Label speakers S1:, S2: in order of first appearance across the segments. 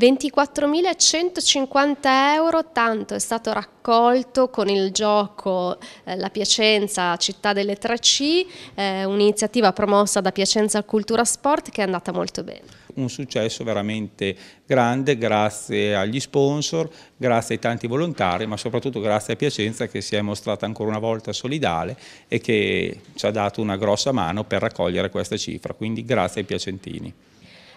S1: 24.150 euro, tanto è stato raccolto con il gioco eh, La Piacenza Città delle 3C, eh, un'iniziativa promossa da Piacenza Cultura Sport che è andata molto bene.
S2: Un successo veramente grande grazie agli sponsor, grazie ai tanti volontari, ma soprattutto grazie a Piacenza che si è mostrata ancora una volta solidale e che ci ha dato una grossa mano per raccogliere questa cifra, quindi grazie ai piacentini.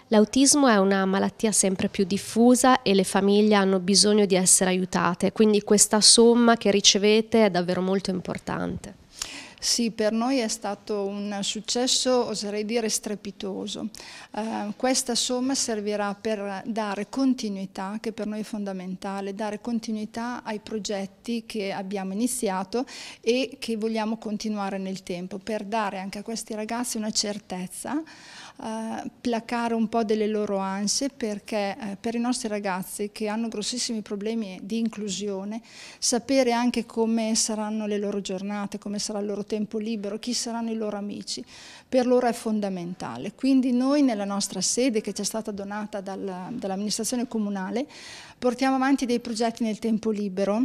S1: L'autismo è una malattia sempre più diffusa e le famiglie hanno bisogno di essere aiutate, quindi questa somma che ricevete è davvero molto importante.
S3: Sì, per noi è stato un successo, oserei dire, strepitoso. Eh, questa somma servirà per dare continuità, che per noi è fondamentale, dare continuità ai progetti che abbiamo iniziato e che vogliamo continuare nel tempo, per dare anche a questi ragazzi una certezza, eh, placare un po' delle loro ansie, perché eh, per i nostri ragazzi che hanno grossissimi problemi di inclusione, sapere anche come saranno le loro giornate, come sarà il loro tempo, tempo libero, chi saranno i loro amici, per loro è fondamentale. Quindi noi nella nostra sede che ci è stata donata dal, dall'amministrazione comunale portiamo avanti dei progetti nel tempo libero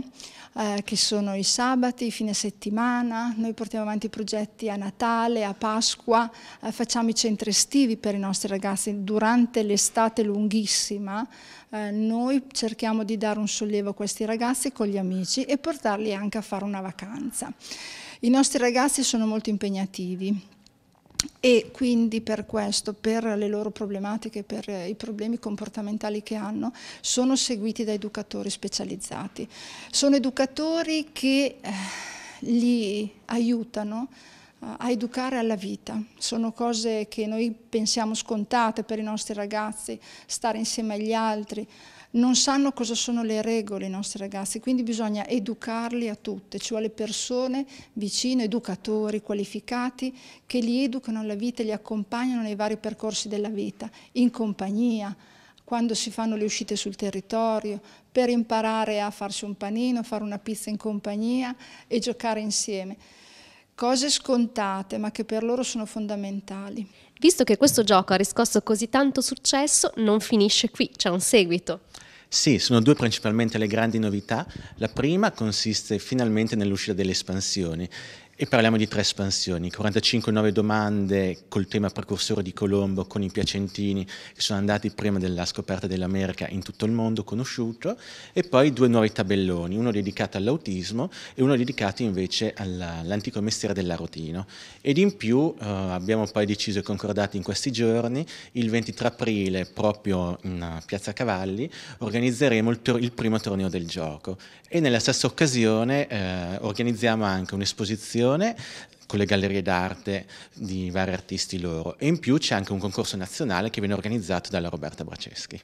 S3: eh, che sono i sabati, i fine settimana, noi portiamo avanti progetti a Natale, a Pasqua, eh, facciamo i centri estivi per i nostri ragazzi durante l'estate lunghissima, eh, noi cerchiamo di dare un sollievo a questi ragazzi con gli amici e portarli anche a fare una vacanza. I nostri ragazzi sono molto impegnativi e quindi per questo, per le loro problematiche, per i problemi comportamentali che hanno, sono seguiti da educatori specializzati. Sono educatori che eh, li aiutano a educare alla vita. Sono cose che noi pensiamo scontate per i nostri ragazzi, stare insieme agli altri. Non sanno cosa sono le regole i nostri ragazzi, quindi bisogna educarli a tutte, ci vuole persone vicine, educatori qualificati che li educano alla vita e li accompagnano nei vari percorsi della vita, in compagnia, quando si fanno le uscite sul territorio, per imparare a farsi un panino, fare una pizza in compagnia e giocare insieme cose scontate ma che per loro sono fondamentali.
S1: Visto che questo gioco ha riscosso così tanto successo, non finisce qui, c'è un seguito.
S4: Sì, sono due principalmente le grandi novità. La prima consiste finalmente nell'uscita delle espansioni e parliamo di tre espansioni, 45 nuove domande col tema precursore di Colombo, con i piacentini che sono andati prima della scoperta dell'America in tutto il mondo conosciuto, e poi due nuovi tabelloni, uno dedicato all'autismo e uno dedicato invece all'antico mestiere dell'arotino. Ed in più eh, abbiamo poi deciso e concordato in questi giorni, il 23 aprile proprio in eh, Piazza Cavalli, organizzeremo il, il primo torneo del gioco e nella stessa occasione eh, organizziamo anche un'esposizione esposizione con le gallerie d'arte di vari artisti loro e in più c'è anche un concorso nazionale che viene organizzato dalla Roberta Braceschi.